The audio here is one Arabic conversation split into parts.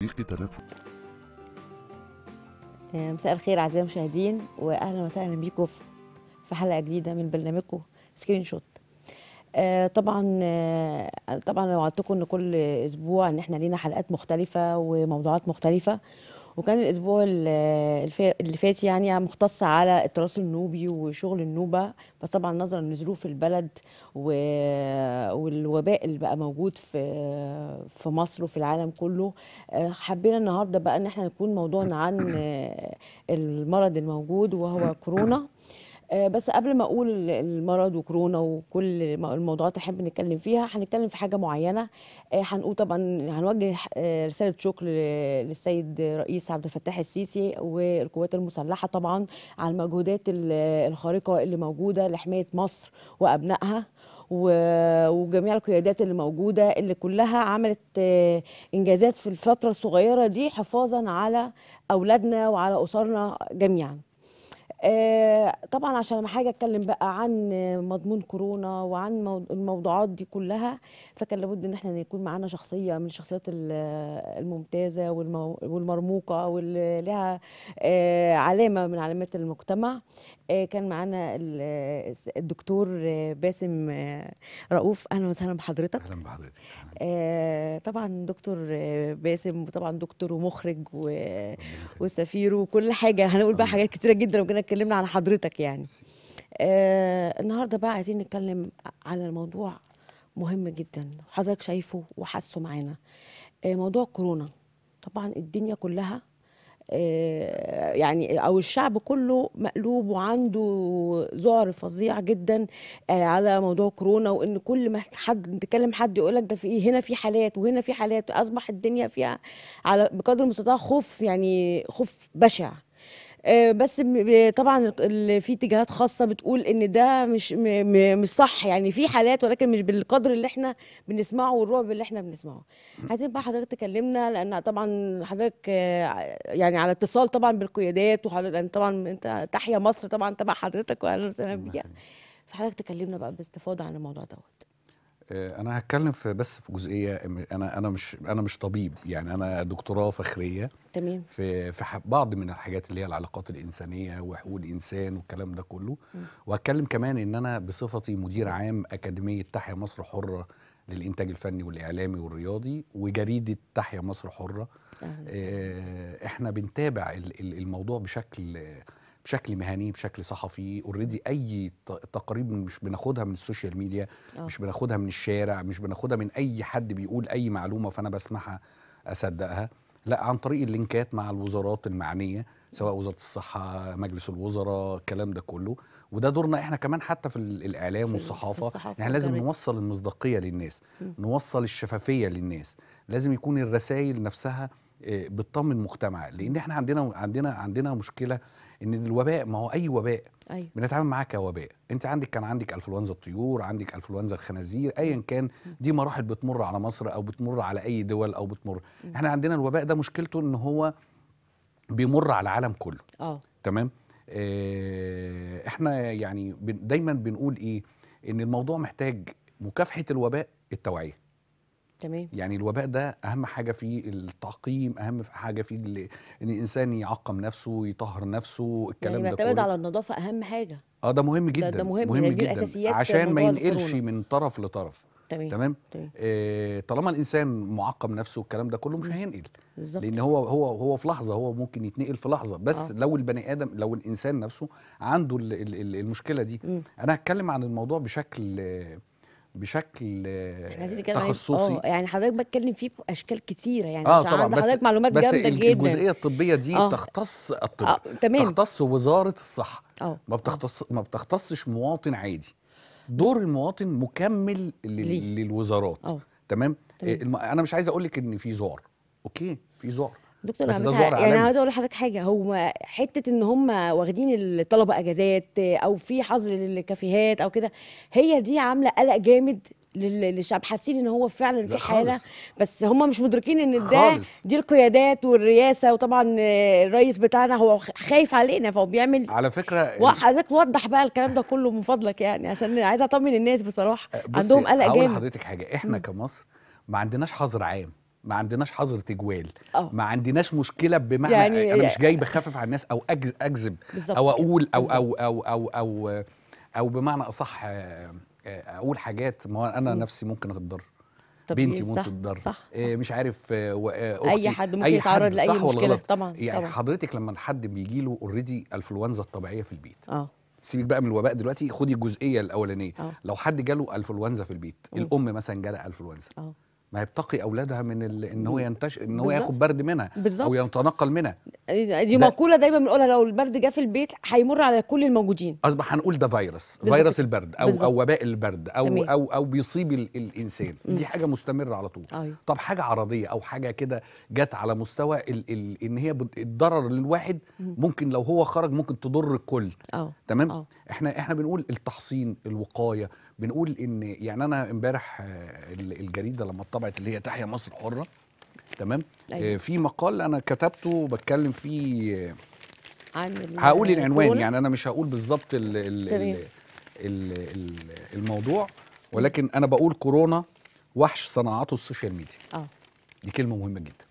طريق تنافس آه، مساء الخير اعزائي المشاهدين واهلا وسهلا بيكم في حلقه جديده من برنامجكم سكرين شوت آه، طبعا آه، طبعا وعدتكم ان كل اسبوع ان احنا لينا حلقات مختلفه وموضوعات مختلفه وكان الاسبوع اللي فات يعني مختص على التراث النوبي وشغل النوبه بس طبعا نظرا لظروف البلد والوباء اللي بقى موجود في في مصر وفي العالم كله آه، حبينا النهارده بقى ان احنا نكون موضوعنا عن آه، المرض الموجود وهو كورونا آه، بس قبل ما اقول المرض وكورونا وكل الموضوعات احب نتكلم فيها هنتكلم في حاجه معينه آه، هنقول طبعا هنوجه آه، رساله شكر للسيد رئيس عبد الفتاح السيسي والقوات المسلحه طبعا على المجهودات الخارقه اللي موجوده لحمايه مصر وابنائها وجميع القيادات اللي موجوده اللي كلها عملت انجازات في الفتره الصغيره دي حفاظا على اولادنا وعلى اسرنا جميعا آه، طبعا عشان ما حاجه اتكلم بقى عن مضمون كورونا وعن الموضوعات دي كلها فكان لابد ان احنا يكون معانا شخصيه من الشخصيات الممتازه والمرموقه واللي لها آه، علامه من علامات المجتمع آه، كان معانا الدكتور آه، باسم آه، رؤوف اهلا وسهلا بحضرتك اهلا بحضرتك أهلاً. طبعا دكتور باسم وطبعا دكتور ومخرج و... وسفير وكل حاجه هنقول بقى حاجات كتيره جدا لو كنا اتكلمنا عن حضرتك يعني النهارده بقى عايزين نتكلم على الموضوع مهم جدا وحضرتك شايفه وحاسه معانا موضوع كورونا طبعا الدنيا كلها آه، يعني او الشعب كله مقلوب وعنده ذعر فظيع جدا آه، على موضوع كورونا وان كل ما حد تكلم حد يقول لك ده في إيه؟ هنا في حالات وهنا في حالات اصبح الدنيا فيها على بقدر المستطاع خوف يعني خوف بشع آه، بس آه، طبعا في اتجاهات خاصه بتقول ان ده مش مش صح يعني في حالات ولكن مش بالقدر اللي احنا بنسمعه والرعب اللي احنا بنسمعه عايزين بقى حضرتك تكلمنا لان طبعا حضرتك آه، يعني على اتصال طبعا بالقيادات وحضرتك طبعا انت تحيا مصر طبعا تبع حضرتك واهلا وسهلا بيك فحضرتك تكلمنا بقى باستفاضه عن الموضوع دوت آه، انا هتكلم في بس في جزئيه انا انا مش انا مش طبيب يعني انا دكتوراه فخريه تمام في في بعض من الحاجات اللي هي العلاقات الانسانيه وحقوق الانسان والكلام ده كله وهتكلم كمان ان انا بصفتي مدير عام اكاديميه تحيا مصر حره للانتاج الفني والاعلامي والرياضي وجريده تحيا مصر حره آه احنا بنتابع الموضوع بشكل بشكل مهني بشكل صحفي اوريدي اي تقريب مش بناخدها من السوشيال ميديا أوه. مش بناخدها من الشارع مش بناخدها من اي حد بيقول اي معلومه فانا بسمعها اصدقها لا عن طريق اللينكات مع الوزارات المعنيه سواء وزاره الصحه مجلس الوزراء الكلام ده كله وده دورنا احنا كمان حتى في الاعلام في والصحافه في يعني لازم جميل. نوصل المصداقيه للناس م. نوصل الشفافيه للناس لازم يكون الرسائل نفسها آه، بتطمن مجتمع لان احنا عندنا عندنا عندنا مشكله ان الوباء ما هو اي وباء أيوة. بنتعامل معاه كوباء انت عندك كان عندك انفلونزا الطيور عندك انفلونزا الخنازير ايا كان دي مراحل بتمر على مصر او بتمر على اي دول او بتمر م. احنا عندنا الوباء ده مشكلته ان هو بيمر على العالم كله اه تمام اه احنا يعني دايما بنقول ايه ان الموضوع محتاج مكافحه الوباء التوعيه تمام يعني الوباء ده اهم حاجه في التعقيم اهم حاجه في ان الانسان يعقم نفسه يطهر نفسه الكلام يعني ده يعتمد على النظافه اهم حاجه اه ده مهم جدا ده, ده مهم, مهم جدا الأساسيات عشان ما ينقلش من طرف لطرف تمام تمام, تمام. آه طالما الانسان معقم نفسه والكلام ده كله مش هينقل بالظبط لان هو هو هو في لحظه هو ممكن يتنقل في لحظه بس آه. لو البني ادم لو الانسان نفسه عنده الـ الـ الـ المشكله دي م. انا هتكلم عن الموضوع بشكل آه بشكل تخصصي اه يعني حضرتك بتكلم فيه باشكال كتيره يعني آه مش طبعا عند حضرتك معلومات بس جامده جدا بس الجزئيه الطبيه دي آه تختص الطب آه تمام تختص وزاره الصحه آه ما بتختص ما بتختصش مواطن عادي دور المواطن مكمل للوزارات آه. تمام, تمام. آه، انا مش عايز اقول لك ان في زوار اوكي في زوار دكتور بس ده يعني عاوز اقول لحضرتك حاجه هو حته ان هم واخدين الطلبه اجازات او في حظر للكافيهات او كده هي دي عامله قلق جامد للشعب حاسين ان هو فعلا في حاله خالص. بس هم مش مدركين ان ده دي القيادات والرئاسه وطبعا الرئيس بتاعنا هو خايف علينا فهو بيعمل على فكره وحضرتك وضح بقى الكلام ده كله من فضلك يعني عشان عايز اطمن الناس بصراحه أه، عندهم قلق جامد هقول لحضرتك حاجه احنا كمصر ما عندناش حظر عام ما عندناش حظر تجوال آه. ما عندناش مشكله بمعنى يعني انا مش جاي بخفف على الناس او اكذب او اقول أو أو, أو, أو, أو, أو او بمعنى اصح آه، اقول حاجات ما انا نفسي ممكن اتضرر بنتي إيه، ممكن تتضرر صح, صح آه، مش عارف اختي اي حد ممكن يتعرض لاي مشكله طبعا يعني طبعا. حضرتك لما حد بيجي له اوريدي الانفلونزا الطبيعيه في البيت اه سيبك بقى من الوباء دلوقتي خدي الجزئيه الاولانيه لو حد جاله انفلونزا في البيت الام مثلا جالها انفلونزا اه ما هي بتقي اولادها من ال... ان هو ينتش ان هو ياخد برد منها بالزبط. او يتنقل منها دي ده... مقوله دايما بنقولها لو البرد جه في البيت هيمر على كل الموجودين اصبح هنقول ده فيروس بالزبط. فيروس البرد او بالزبط. او وباء البرد او تمام. او او بيصيب ال... الانسان دي حاجه مستمره على طول أيوه. طب حاجه عرضيه او حاجه كده جت على مستوى ال... ال... ان هي الضرر للواحد ممكن لو هو خرج ممكن تضر الكل أوه. تمام أوه. احنا احنا بنقول التحصين الوقايه بنقول ان يعني انا امبارح آه، الجريده لما طبعت اللي هي تحيا مصر حره تمام آه، أيوة. في مقال انا كتبته بتكلم فيه آه، عن هقول العنوان يعني انا مش هقول بالظبط الموضوع ولكن انا بقول كورونا وحش صناعته السوشيال ميديا اه دي كلمه مهمه جدا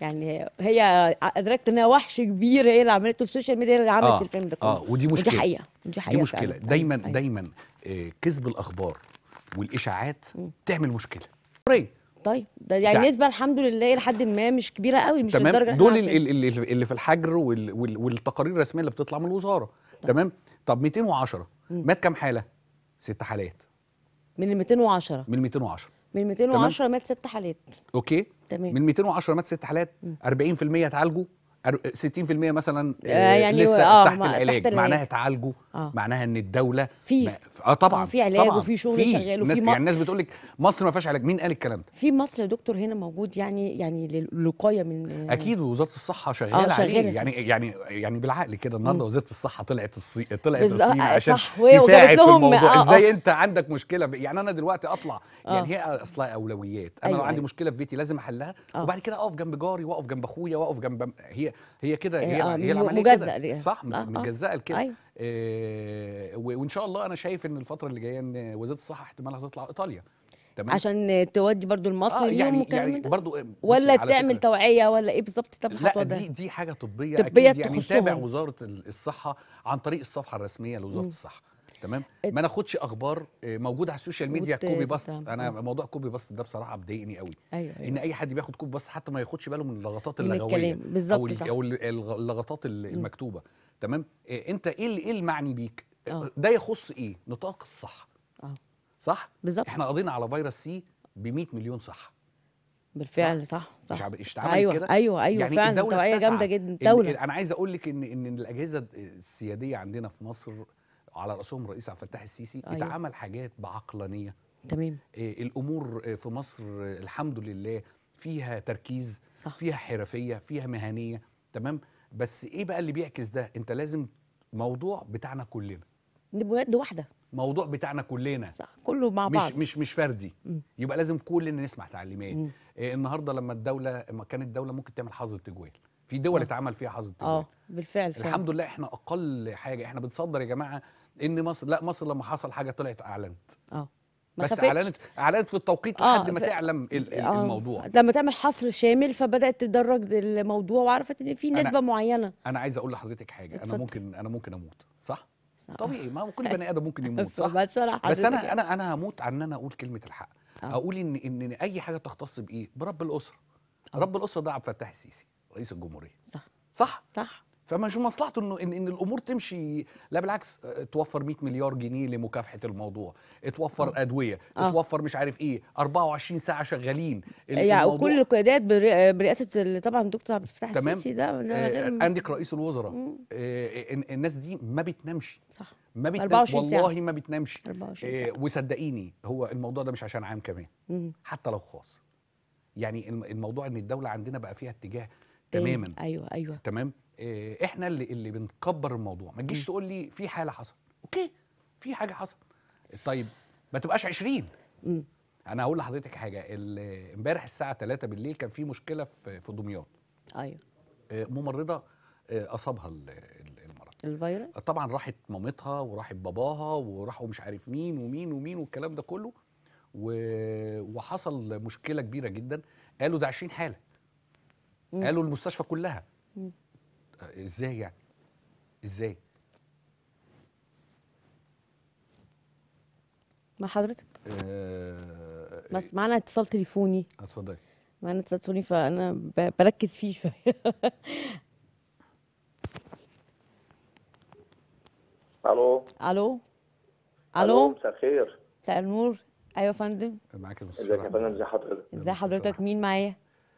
يعني هي ادركت انها وحش كبير هي اللي عملته السوشيال ميديا اللي عملت آه الفيلم ده آه، كله اه ودي مشكله ودي حقيقه ودي حقيقه دي مشكله فعلا. دايما أيوة. دايما كذب الاخبار والاشاعات تعمل مشكله الجمهوريه طيب ده يعني نسبه الحمد لله لحد ما مش كبيره قوي مش تمام الدرجه دول اللي, آه، اللي, اللي في الحجر وال... وال... والتقارير الرسميه اللي بتطلع من الوزاره طيب. تمام طب 210 مات كام حاله ست حالات من ال 210 من 210 من 210 مات ست حالات اوكي تمام من 210 مات ست حالات 40% اتعالجوا 60% مثلا آه، آه، يعني لسه آه تحت العلاج تحت معناها اتعالجوا آه. معناها ان الدوله في اه طبعا آه، في علاج وفي شغل فيه. شغال وفي م... يعني الناس بتقول لك مصر ما فيهاش علاج مين قال الكلام ده في مصر يا دكتور هنا موجود يعني يعني للوقايه من اكيد وزاره الصحه شغاله آه شغال عليه يعني يعني يعني بالعقل كده النهارده وزاره الصحه طلعت الصي... طلعت بز... الصين عشان تساعد في الموضوع آه ازاي انت عندك مشكله يعني انا دلوقتي اطلع يعني هي اصلها اولويات انا لو أيوة، عندي أيوة. مشكله في بيتي لازم احلها وبعد كده اقف جنب جاري واقف جنب اخويا واقف جنب هي هي كده هي, إيه، آه، هي العمليه مجزأ كده صح آه، آه. مجزأة متجزأه لكده أيوة. وان شاء الله انا شايف ان الفتره اللي جايه ان وزاره الصحه احتمال هتطلع ايطاليا تمام عشان تودي برضو المصري آه اليوم يعني, يعني برضو ولا تعمل توعيه ولا ايه بالظبط طب الخطوه لا دي دي حاجه طبيه, طبية اكيد يعني تابع وزاره الصحه عن طريق الصفحه الرسميه لوزاره الصحه تمام ما ناخدش اخبار آه، موجوده على السوشيال ميديا كوبي باست انا موضوع كوبي باست ده بصراحه مضايقني قوي أيوة أيوة. ان اي حد بياخد كوبي باست حتى ما ياخدش باله من اللغطات اللغويه من او صح. او اللغطات المكتوبه تمام آه، انت ايه ايه المعني بيك أوه. آه. ده يخص ايه نطاق الصح أوه. صح بالظبط احنا قضينا على فيروس سي ب 100 مليون صح بالفعل صح صح, صح. مش عب... أيوة كده ايوه ايوه يعني فعلا توعيه جامده جدا الدوله انا عايز اقول لك ان ان الاجهزه السياديه عندنا في مصر على راسهم الرئيس عبد الفتاح السيسي أيوة. اتعمل حاجات بعقلانيه تمام آه، الامور في مصر الحمد لله فيها تركيز صح. فيها حرفيه فيها مهنيه تمام بس ايه بقى اللي بيعكس ده انت لازم موضوع بتاعنا كلنا بجد واحده موضوع بتاعنا كلنا صح كله مع بعض مش مش مش فردي م. يبقى لازم كلنا نسمع تعليمات إيه النهارده لما الدوله لما كانت الدوله ممكن تعمل حظر تجوال في دول آه. اتعمل فيها حظر آه، تجوال اه بالفعل الحمد لله احنا اقل حاجه احنا بنصدر يا جماعه ان مصر لا مصر لما حصل حاجه طلعت اعلنت اه بس خفتش. اعلنت اعلنت في التوقيت آه لحد ما ف... تعلم ال... آه الموضوع لما تعمل حصر شامل فبدات تدرج الموضوع وعرفت ان في نسبه أنا... معينه انا عايز اقول لحضرتك حاجه اتفضل. انا ممكن انا ممكن اموت صح طبيعي ما كل بني ادم ممكن يموت صح بس انا انا انا هموت عن ان انا اقول كلمه الحق آه. اقول ان ان اي حاجه تختص بايه برب الاسره آه. رب الاسره ده عبد الفتاح السيسي رئيس الجمهوريه صح صح صح فمش مصلحته انه إن, ان الامور تمشي لا بالعكس آه، توفر 100 مليار جنيه لمكافحه الموضوع توفر أوه. ادويه أوه. توفر مش عارف ايه 24 ساعه شغالين يعني وكل القيادات آه، برئاسه طبعا الدكتور عبد الفتاح السيسي ده, ده آه، غير عندك رئيس الوزراء آه الناس دي ما بتنامش صح ما بتنامش والله ساعة. ما بتنامش آه وصدقيني هو الموضوع ده مش عشان عام كمان مم. حتى لو خاص يعني الموضوع ان الدوله عندنا بقى فيها اتجاه تماما ايوه ايوه تمام آه، احنا اللي اللي بنكبر الموضوع ما تجيش تقول لي في حاله حصلت اوكي في حاجه حصلت طيب ما تبقاش 20 انا هقول لحضرتك حاجه امبارح الساعه 3 بالليل كان في مشكله في في دمياط ايوه آه، ممرضه آه، اصابها المرض الفيروس طبعا راحت مامتها وراحت باباها وراحوا مش عارف مين ومين ومين والكلام ده كله و... وحصل مشكله كبيره جدا قالوا ده 20 حاله قالوا المستشفى كلها مم. آه، ازاي يعني ازاي مع حضرتك آه،, آه بس معانا اتصال تليفوني اتفضلي معانا اتصال تليفوني فانا بركز فيه شويه الو الو الو مساء الخير مساء النور ايوه يا فندم معاك المستشار ازيك يا فندم ازي حضرتك ازي حضرتك مين معايا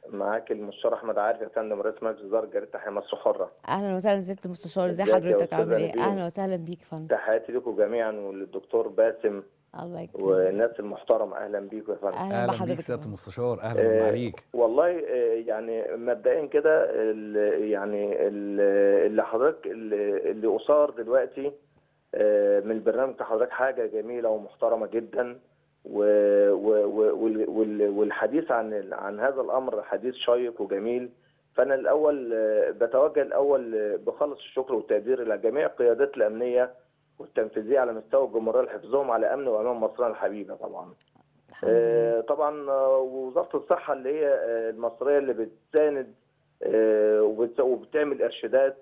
معاك المستشار احمد عارف يا فندم رئيس مجلس اداره جريده تحية مصر حره اهلا وسهلا سياده المستشار ازي حضرتك عامل ايه اهلا وسهلا بيك يا فندم تحياتي لكم جميعا وللدكتور باسم الله يكرمك والناس المحترمه اهلا بيك يا فندم اهلا, أهلا بحضرتك سياده المستشار اهلا آه والله آه، يعني مبدئيا كده يعني اللي حضرتك اللي اثار دلوقتي آه، من البرنامج بتاع حضرتك حاجه جميله ومحترمه جدا والحديث عن عن هذا الامر حديث شيق وجميل فانا الاول بتوجه الاول بخلص الشكر والتقدير الى جميع القيادات الامنيه والتنفيذيه على مستوى الجمهوريه لحفظهم على امن وامان مصرنا الحبيبه طبعا آه، طبعا آه، وزاره الصحه اللي هي آه، المصريه اللي بتساند وبتعمل ارشادات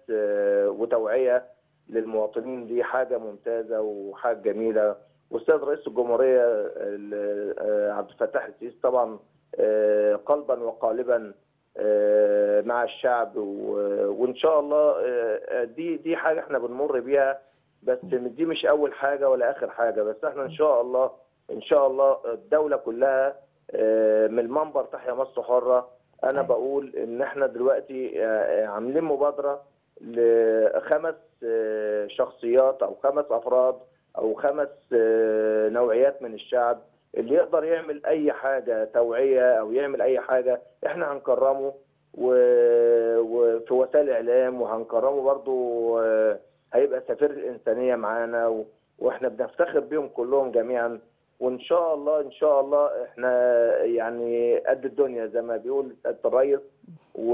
وتوعيه للمواطنين دي حاجه ممتازه وحاجه جميله واستاذ رئيس الجمهوريه آه، عبد الفتاح السيسي طبعا آه، قلبا وقالبا آه، مع الشعب وان شاء الله دي دي حاجه احنا بنمر بيها بس دي مش اول حاجه ولا اخر حاجه بس احنا ان شاء الله ان شاء الله الدوله كلها من المنبر تحيا مصر حره انا أيوة. بقول ان احنا دلوقتي عاملين مبادره لخمس شخصيات او خمس افراد او خمس آه، نوعيات من الشعب اللي يقدر يعمل اي حاجه توعيه او يعمل اي حاجه احنا هنكرمه وفي وسائل الاعلام وهنكرمه برضو آه، هيبقى سفير الانسانيه معانا واحنا بنفتخر بيهم كلهم جميعا وان شاء الله ان شاء الله احنا يعني قد الدنيا زي ما بيقول الرئيس و...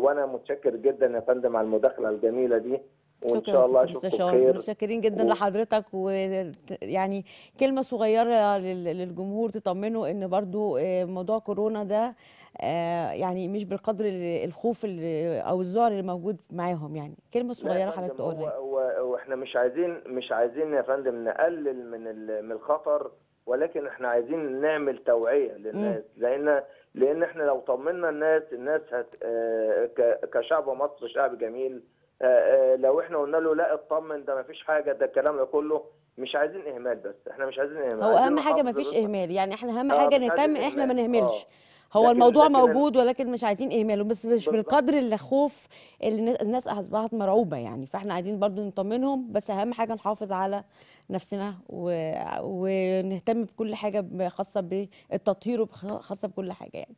وانا متشكر جدا يا فندم على المداخله الجميله دي وان شاء الله اشوفكم متشكرين جدا و... لحضرتك ويعني كلمه صغيره للجمهور تطمنه ان برضو آه، موضوع كورونا ده آه، يعني مش بالقدر الخوف اللي او الذعر اللي موجود معاهم يعني كلمه صغيره حضرتك تقولها هو هو احنا مش عايزين مش عايزين يا فندم نقلل من من الخطر ولكن احنا عايزين نعمل توعيه للناس م. لان لان احنا لو طمنا الناس الناس هت آه، كشعب مصر شعب جميل آه، آه، لو احنا قلنا له لا اطمن ده ما فيش حاجه ده الكلام ده كله مش عايزين اهمال بس احنا مش عايزين اهمال هو اهم حاجه ما فيش اهمال يعني احنا اهم آه، حاجه نهتم احنا ما نهملش هو الموضوع موجود ولكن مش عايزين اهماله بس مش بالقدر اللي خوف اللي الناس اصبحت مرعوبه يعني فاحنا عايزين برضو نطمنهم بس اهم حاجه نحافظ على نفسنا و... ونهتم بكل حاجه خاصه بالتطهير وخاصه بكل حاجه يعني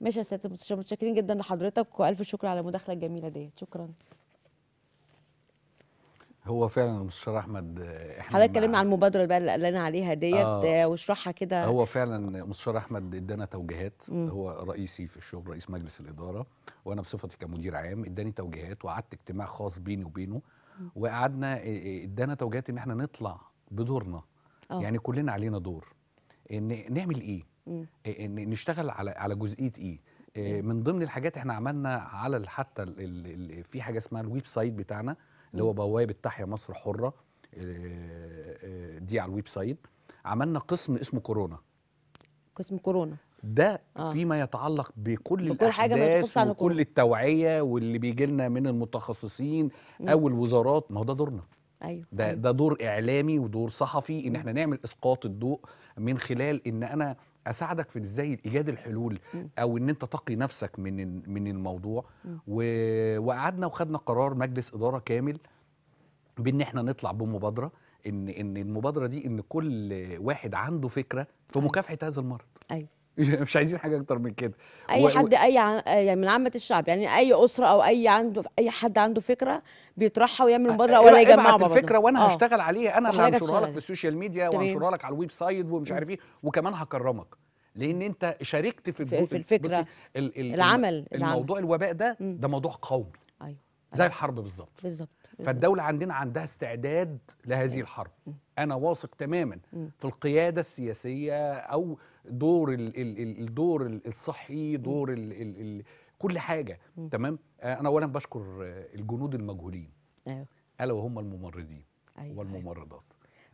ماشي يا سياده المستشار متشكرين جدا لحضرتك والف شكر على المداخله الجميله ديت شكرا هو فعلا المستشار احمد احنا حضرتك اتكلمنا عن المبادره بقى اللي قال لنا عليها ديت آه واشرحها كده هو فعلا المستشار احمد ادانا توجيهات هو رئيسي في الشغل رئيس مجلس الاداره وانا بصفتي كمدير عام اداني توجيهات وقعدت اجتماع خاص بيني وبينه وقعدنا ادانا توجيهات ان احنا نطلع بدورنا أوه. يعني كلنا علينا دور ان نعمل ايه ان نشتغل على على جزئيه ايه, إيه، من ضمن الحاجات احنا عملنا على حتى في حاجه اسمها الويب سايت بتاعنا اللي هو بوابه تحيا مصر حره آه، آه، دي على الويب سايت عملنا قسم اسمه كورونا قسم كورونا ده آه. فيما يتعلق بكل بكل حاجه الاحداث وكل كورونا. التوعيه واللي بيجي لنا من المتخصصين مم. او الوزارات ما هو ده دورنا ايوه ده أيوة. ده دور اعلامي ودور صحفي ان احنا نعمل اسقاط الضوء من خلال ان انا اساعدك في ازاي ايجاد الحلول او ان انت تقي نفسك من من الموضوع و... وقعدنا وخدنا قرار مجلس اداره كامل بان احنا نطلع بمبادره ان ان المبادره دي ان كل واحد عنده فكره في أيوة. مكافحه هذا المرض ايوه مش عايزين حاجه اكتر من كده اي و... حد اي عن... يعني من عامه الشعب يعني اي اسره او اي عنده اي حد عنده فكره بيطرحها ويعمل مبادره ولا يجمعها ابعت الفكره وانا آه. هشتغل عليها انا اللي هنشرها لك في السوشيال ميديا وهنشرها لك على الويب سايت ومش عارف ايه وكمان هكرمك لان انت شاركت في, في, في الفكره ال... ال... العمل الموضوع العمل. الوباء ده ده موضوع قومي ايوه زي الحرب بالظبط بالظبط فالدولة عندنا عندها استعداد لهذه أيوه. الحرب أنا واثق تماما في القيادة السياسية أو دور الدور الصحي دور الـ الـ الـ كل حاجه م. تمام آه، انا اولا بشكر الجنود المجهولين ايوه الا وهم الممرضين أيوة, أيوه. والممرضات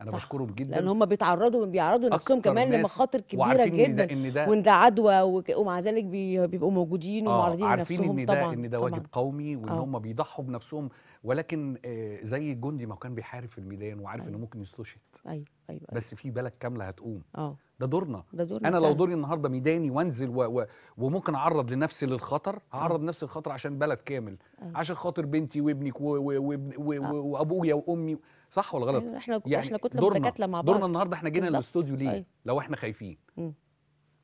انا صح. بشكرهم جدا لان هم بيتعرضوا بيعرضوا نفسهم كمان لمخاطر كبيره جدا إن ده إن ده وان ده عدوى ومع ذلك بيبقوا موجودين آه ومعرضين عارفين نفسهم إن ده طبعا ان ده واجب طبعًا. قومي وان آه. هم بيضحوا بنفسهم ولكن آه زي الجندي ما كان بيحارب في الميدان وعارف أيوة. انه ممكن يستشهد ايوه أيوة. بس في بلد كامله هتقوم اه ده دورنا ده دورنا انا لو دوري النهارده ميداني وانزل و... و... وممكن اعرض لنفسي للخطر هعرض آه. نفسي للخطر عشان بلد كامل أيوة. عشان خاطر بنتي وابنك و... و... و... آه. و... وابويا وامي صح ولا غلط أيوة. احنا يعني احنا كتله متكاتله مع بعض دورنا النهارده احنا جينا الاستوديو ليه أيوة. لو احنا خايفين م.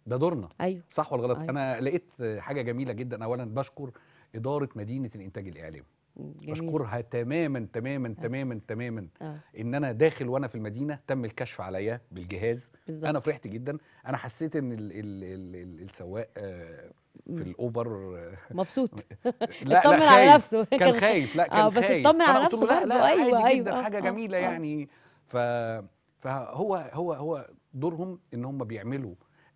ده دورنا أيوة. صح ولا غلط أيوة. انا لقيت حاجه جميله جدا اولا بشكر اداره مدينه الانتاج الاعلامي جميل. اشكرها تماما تماما آه. تماما تماما آه. ان انا داخل وانا في المدينه تم الكشف عليا بالجهاز بالزبط. انا فرحت جدا انا حسيت ان السواق في الاوبر مبسوط لا اطمن على نفسه كان خايف لا كان آه بس خايف اطمن على نفسه لا لا أيوة عادي أيوة جدا آه حاجه جميله آه يعني ف فهو هو هو دورهم ان هم بيعملوا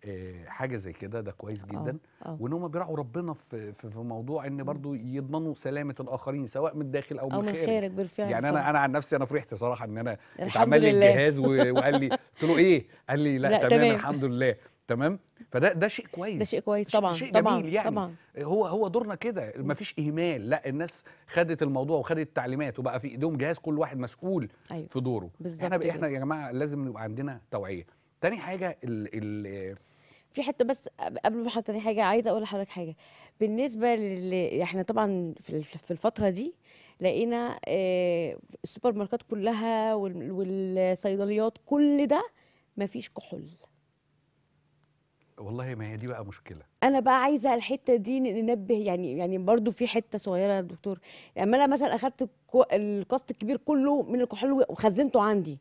آه، حاجه زي كده ده كويس آه، جدا آه. وان هم بيراعوا ربنا في في موضوع ان برضو يضمنوا سلامه الاخرين سواء من الداخل او, أو من خارج بالفعل يعني انا انا عن نفسي انا فرحت صراحه ان انا اتعمل لي الجهاز وقال لي قلت له ايه قال لي لا, لا تمام, تمام الحمد لله تمام فده ده شيء كويس ده شيء كويس طبعا شيء طبعا جميل يعني طبعا هو هو دورنا كده مفيش اهمال لا الناس خدت الموضوع وخدت التعليمات وبقى في ايدهم جهاز كل واحد مسؤول أيوة. في دوره احنا احنا يا جماعه لازم نبقى عندنا توعيه تاني حاجه ال ال في حته بس قبل ما حضرتك حاجه عايزه اقول لحضرتك حاجه بالنسبه لل احنا طبعا في الفتره دي لقينا آه، السوبر ماركت كلها والصيدليات كل ده مفيش كحول والله ما هي دي بقى مشكله انا بقى عايزه الحته دي ننبه يعني يعني برضو في حته صغيره يا دكتور لما يعني انا مثلا اخدت الكاست الكبير كله من الكحول وخزنته عندي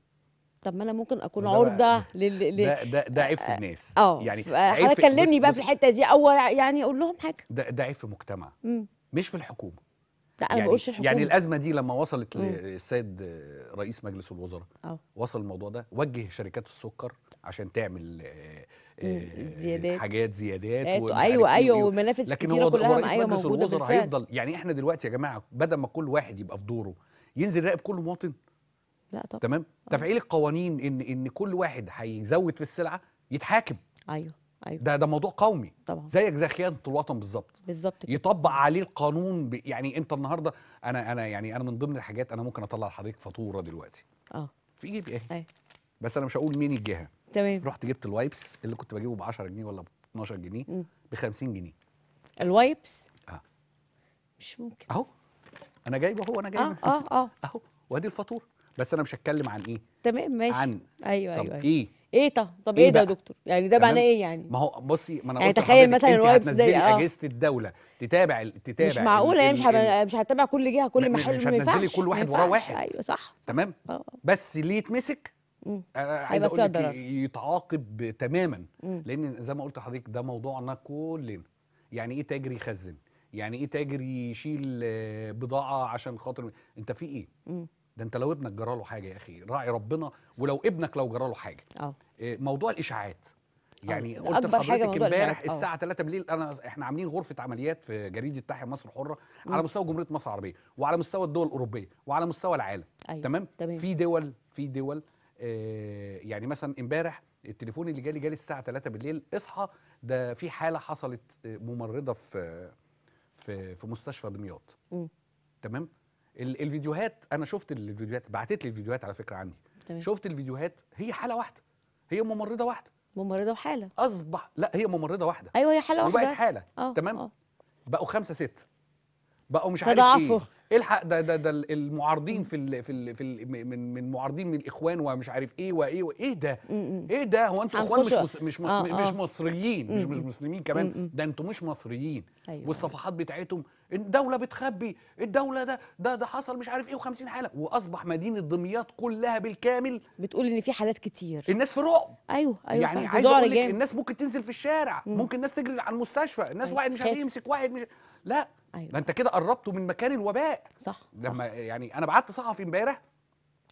طب ما انا ممكن اكون عرضه لل ده ده, ده عيب في آه، الناس اه يعني حضرتك كلمني بقى في الحته دي او يعني اقول لهم حاجه ده ده عيب في المجتمع مش في الحكومه لا انا يعني بقولش الحكومه يعني الازمه دي لما وصلت للسيد رئيس مجلس الوزراء أوه. وصل الموضوع ده وجه شركات السكر عشان تعمل آه، آه، زيادات حاجات زيادات ايوه إيه، ايوه ومنافس لكن كتيره هو كلها رئيس أيوة مجلس الوزراء هيفضل يعني احنا دلوقتي يا جماعه بدل ما كل واحد يبقى في دوره ينزل يراقب كل مواطن لا طبعا تمام آه. تفعيل القوانين ان ان كل واحد هيزود في السلعه يتحاكم ايوه ايوه ده ده موضوع قومي طبعا زيك زي خيانه الوطن بالظبط بالظبط يطبق عليه القانون ب... يعني انت النهارده انا انا يعني انا من ضمن الحاجات انا ممكن اطلع لحضرتك فاتوره دلوقتي اه في ايه اهي إيه؟ أيوه. بس انا مش هقول مين الجهه تمام رحت جبت الوايبس اللي كنت بجيبه ب 10 جنيه ولا ب 12 جنيه ب 50 جنيه الوايبس اه مش ممكن اهو انا جايبه اهو انا آه، جايبه اه اه اه اهو وادي الفاتوره بس انا مش هتكلم عن ايه تمام ماشي عن ايوه طب ايوه, أيوة. ايه ايه طب طب ايه, إيه ده يا دكتور يعني ده معناه ايه يعني ما هو بصي ما انا يعني تخيل مثلا الوايبس ده اه اجهزه الدوله تتابع تتابع مش معقوله يعني مش مش هتتابع كل جهه كل محل مش هتنزلي كل واحد وراه واحد ايوه صح تمام آه. بس ليه يتمسك آه، عايز اقول لك يتعاقب تماما لان زي ما قلت لحضرتك ده موضوعنا كلنا يعني ايه تاجر يخزن يعني ايه تاجر يشيل آه، بضاعه عشان خاطر انت في ايه ده انت لو ابنك جرى له حاجه يا اخي راعي ربنا ولو ابنك لو جرى له حاجه اه, آه، موضوع الاشاعات اه، يعني قلت لحضرتك امبارح اه. الساعه 3 بالليل انا احنا عاملين غرفه عمليات في جريده تحيا مصر الحره على مستوى جمهوريه مصر العربيه وعلى مستوى الدول الاوروبيه وعلى مستوى العالم أيوة. تمام؟, تمام في دول في دول آه يعني مثلا امبارح التليفون اللي جالي جالي الساعه 3 بالليل اصحى ده في حاله حصلت ممرضه في في في مستشفى دمياط تمام الفيديوهات انا شفت الفيديوهات بعتت لي الفيديوهات على فكره عندي تمام. شفت الفيديوهات هي حاله واحده هي ممرضه واحده ممرضه وحاله اصبح لا هي ممرضه واحده ايوه هي حاله واحده بقت حاله أوه. تمام أوه. بقوا خمسه سته بقوا مش عارف ايه الحق ده ده ده المعارضين في الـ في الـ في الـ من من معارضين من الاخوان ومش عارف ايه وايه وايه ده ايه ده هو انتوا اخوان مش مش آه مش آه. مصريين مش مش مسلمين كمان ده انتوا مش مصريين أيوة. والصفحات بتاعتهم الدوله بتخبي الدوله ده ده ده حصل مش عارف ايه و50 حاله واصبح مدينه دمياط كلها بالكامل بتقول ان في حالات كتير الناس في رعب ايوه ايوه يعني عايز اقول لك الناس ممكن تنزل في الشارع مم. ممكن الناس تجري على المستشفى الناس أيوة. واحد مش عارف يمسك واحد مش لا أيوة. ده انت كده قربته من مكان الوباء صح لما يعني انا بعت صحفي امبارح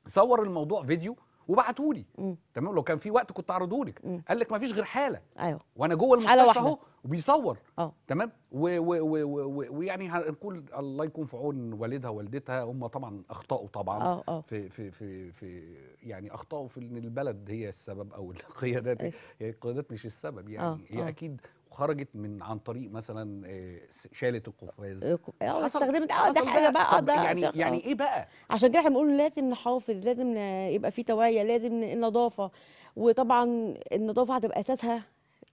صور الموضوع فيديو وبعتوا لي تمام لو كان في وقت كنت اعرضه لك قال لك ما فيش غير حاله ايوه وانا جوه المستشفى اهو وبيصور اه تمام ويعني هنقول الله يكون في عون والدها والدتها هم طبعا اخطاوا طبعا أوه أوه. في في في في يعني اخطاوا في ان البلد هي السبب او القيادات أيوة. هي القيادات مش السبب يعني أوه هي أه. اكيد خرجت من عن طريق مثلا آه، شالت القفاز اه, آه، استخدمت اه ده حاجه بقى ده يعني شغل. يعني آه. ايه بقى عشان كده احنا بنقول لازم نحافظ لازم يبقى في توعيه لازم النظافه وطبعا النظافه هتبقى اساسها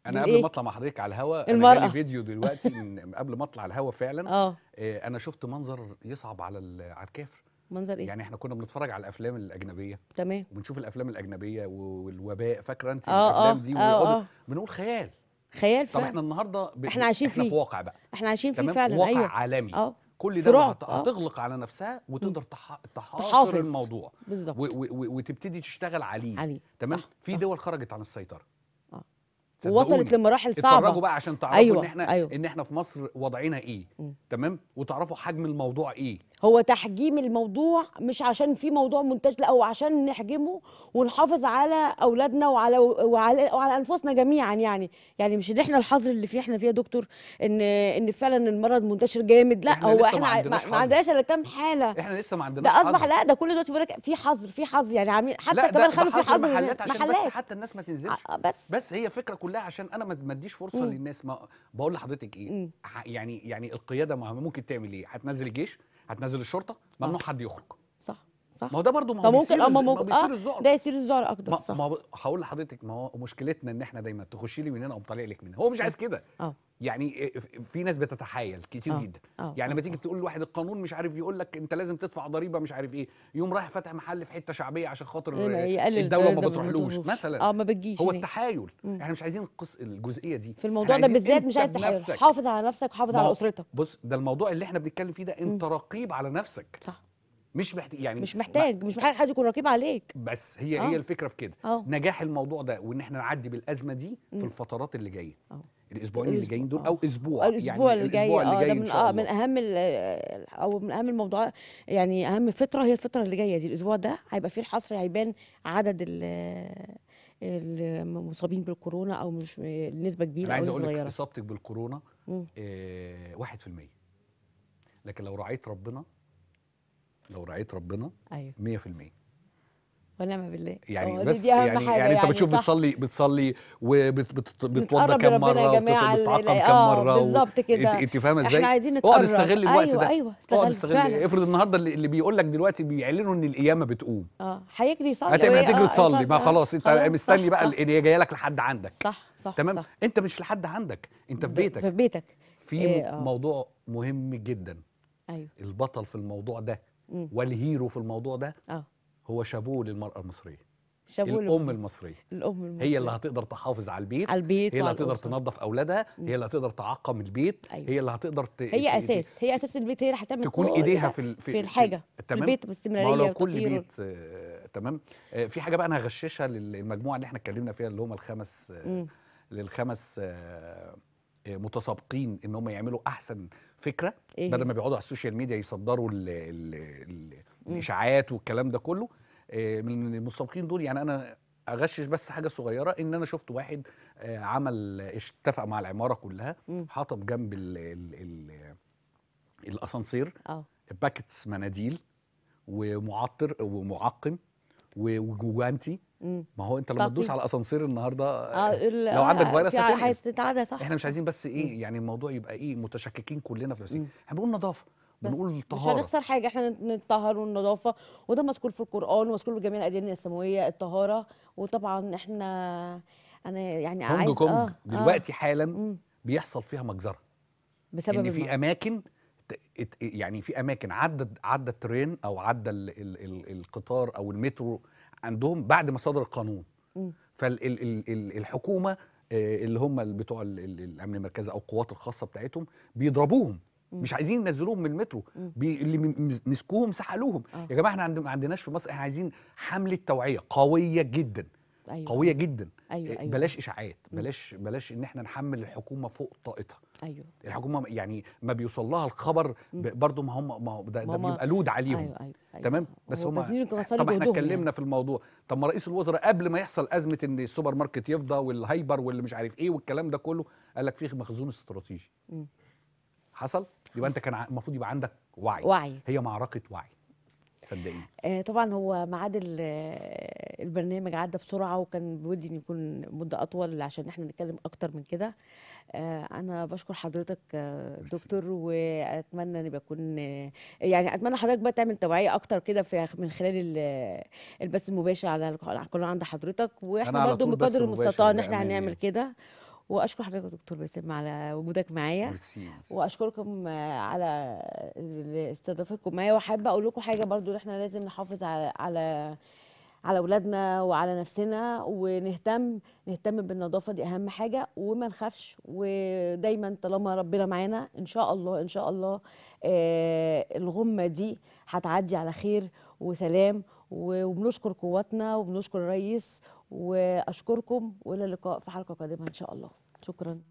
انا قبل ما اطلع مع حضرتك على الهواء انا جالي فيديو دلوقتي من قبل ما اطلع على الهواء فعلا اه انا شفت منظر يصعب على على الكافر منظر ايه؟ يعني احنا كنا بنتفرج على الافلام الاجنبيه تمام وبنشوف الافلام الاجنبيه والوباء فاكره انت الافلام دي آه آه. بنقول خيال خيال فعلا طب احنا النهارده ب... احنا عايشين فيه احنا في واقع بقى احنا عايشين فيه فعلا واقع ايوه عالمي اه كل ده آه. هتغلق على نفسها وتقدر تح... تحاصر الموضوع بالظبط و... و... وتبتدي تشتغل عليه عليه تمام صح. في دول خرجت عن السيطره اه ووصلت لمراحل صعبه اتفرجوا بقى عشان تعرفوا أيوة. ان احنا أيوة. ان احنا في مصر وضعنا ايه م. تمام وتعرفوا حجم الموضوع ايه هو تحجيم الموضوع مش عشان في موضوع منتشر لا هو عشان نحجمه ونحافظ على اولادنا وعلى وعلى, وعلى انفسنا جميعا يعني يعني مش ان احنا الحظر اللي فيه احنا فيه يا دكتور ان ان فعلا المرض منتشر جامد لا إحنا هو احنا ما عندناش الا كام حاله احنا لسه ما عندناش ده اصبح حظر. لا ده كل دلوقتي بيقول لك في حظر في حظر يعني عاملين حتى كمان خلوا في حظر محلات عشان محلات. بس حتى الناس ما تنزلش آه، بس بس هي فكره كلها عشان انا ما اديش فرصه م. للناس ما بقول لحضرتك ايه م. يعني يعني القياده ممكن تعمل ايه هتنزل الجيش هتنزل الشرطه ممنوع آه. حد يخرج صح صح ما هو ده برضه ممكن هو آه، ممكن اما ممكن اه الزعر. ده يصير الذعر اكتر صح ما هقول لحضرتك ما هو مشكلتنا ان احنا دايما تخشي لي من هنا او طالع لك من هنا هو مش آه. عايز كده اه يعني إيه، إيه، في ناس بتتحايل كتير آه، جدا آه، يعني آه، لما تيجي تقول لواحد القانون مش عارف يقول لك انت لازم تدفع ضريبه مش عارف ايه يوم رايح فاتح محل في حته شعبيه عشان خاطر إيه، الدوله ما بتروحلوش مثلا اه ما بتجيش هو التحايل مم. احنا مش عايزين الجزئيه دي في الموضوع ده بالذات مش عايز تحايل حافظ على نفسك وحافظ على اسرتك بص ده الموضوع اللي احنا بنتكلم فيه ده انت رقيب على نفسك صح مش محتاج يعني مش محتاج مش محتاج حد يكون رقيب عليك بس هي هي الفكره في كده نجاح الموضوع ده وان احنا نعدي بالازمه دي في الفترات اللي جايه الاسبوعين اللي جايين دول آه. او اسبوع آه، الاسبوع يعني اللي جاي اه ده من, آه من اهم او من اهم الموضوعات يعني اهم فتره هي الفتره اللي جايه دي الاسبوع ده هيبقى فيه الحصر هيبان عدد المصابين بالكورونا او مش نسبه كبيره انا عايز اقول لك اصابتك بالكورونا 1% آه لكن لو رعيت ربنا لو رعيت ربنا أيوه. 100% ونعم بالله يعني بس يعني, يعني, يعني انت يعني، بتشوف بتصلي بتصلي وبتتوضى كم مره وبتتعقم كم آه، مره آه بالظبط كده انت فاهمه ازاي؟ احنا عايزين نتقرب أيوة، أيوة، اقعد استغل الوقت ده ايوه ايوه استغل افرض النهارده اللي بيقول لك دلوقتي بيعلنوا ان القيامه بتقوم اه هيجري يصلي هتجري آه، تصلي ما آه، خلاص انت مستني بقى هي جايه لك لحد عندك صح صح تمام صح. انت مش لحد عندك انت في بيتك في بيتك في إيه، موضوع مهم جدا ايوه البطل في الموضوع ده والهيرو في الموضوع ده اه هو شابوه للمرأة المصرية شابوه الام المصريه الام المصريه هي اللي هتقدر تحافظ على البيت على البيت هي اللي هتقدر الأسرة. تنظف اولادها هي اللي هتقدر تعقم البيت أيوة. هي اللي هتقدر ت... هي اساس هي اساس البيت هي اللي هتعمل تكون ايديها في ال... في الحاجه تمام في البيت باستمراريه ما كل بيت آه تمام آه في حاجه بقى انا هغششها للمجموعه اللي احنا اتكلمنا فيها اللي هم الخمس آه للخمس آه،, آه متسابقين ان هم يعملوا احسن فكره إيه؟ بدل ما بيقعدوا على السوشيال ميديا يصدروا الاشاعات والكلام ده كله آه، من المتسابقين دول يعني انا اغشش بس حاجه صغيره ان انا شفت واحد آه، عمل اتفق مع العماره كلها حاطط جنب الـ الـ الـ الاسانسير آه. باكتس مناديل ومعطر ومعقم وجوانتي ما هو انت لما تدوس على اسانسير النهارده لو عندك فيروس هتتعدى صح احنا مش عايزين بس ايه يعني الموضوع يبقى ايه متشككين كلنا في نفسنا احنا بنقول نظافه بنقول الطهاره مش هنخسر حاجه احنا نتطهر والنظافه وده مذكور في القران ومذكور في جميع الاديان السماويه الطهاره وطبعا احنا انا يعني عايز كونج آه دلوقتي آه حالا بيحصل فيها مجزره بسبب ان في اماكن يعني في اماكن عدى عدى الترين او عدى ال ال ال القطار او المترو عندهم بعد ما صدر القانون فالحكومه آه، اللي هم بتوع الامن المركزي او القوات الخاصه بتاعتهم بيضربوهم مش عايزين ينزلوهم من المترو بي اللي مسكوهم سحلوهم آه. يا جماعه احنا عند ما عندناش في مصر احنا عايزين حمله توعيه قويه جدا أيوة قويه جدا أيوة أيوة. بلاش اشاعات بلاش بلاش ان احنا نحمل الحكومه فوق طاقتها ايوه الحكومه يعني ما بيوصل لها الخبر برضه ما هم ما ده, ده بيبقى لود عليهم أيوة أيوة أيوة. تمام بس هم طب احنا اتكلمنا يعني. في الموضوع طب ما رئيس الوزراء قبل ما يحصل ازمه ان السوبر ماركت يفضى والهايبر واللي مش عارف ايه والكلام ده كله قال لك في مخزون استراتيجي م. حصل يبقى انت كان المفروض يبقى عندك وعي وعي هي معركه وعي صدقيني آه طبعا هو ميعاد البرنامج عدى بسرعه وكان بودي ان يكون مده اطول عشان احنا نتكلم اكتر من كده آه انا بشكر حضرتك آه دكتور واتمنى ان يبقى آه يعني اتمنى حضرتك بقى تعمل توعيه اكتر كده في من خلال البث المباشر على كل عند حضرتك واحنا برضو بقدر المستطاع ان احنا هنعمل يعني. كده واشكر حضرتك يا دكتور باسم على وجودك معايا واشكركم على استضافتكم معايا وحابه اقول لكم حاجه برضو احنا لازم نحافظ على على على اولادنا وعلى نفسنا ونهتم نهتم بالنظافه دي اهم حاجه وما نخافش ودايما طالما ربنا معانا ان شاء الله ان شاء الله آه الغمه دي هتعدي على خير وسلام وبنشكر قواتنا وبنشكر الرئيس واشكركم والى اللقاء في حلقه قادمه ان شاء الله شكرا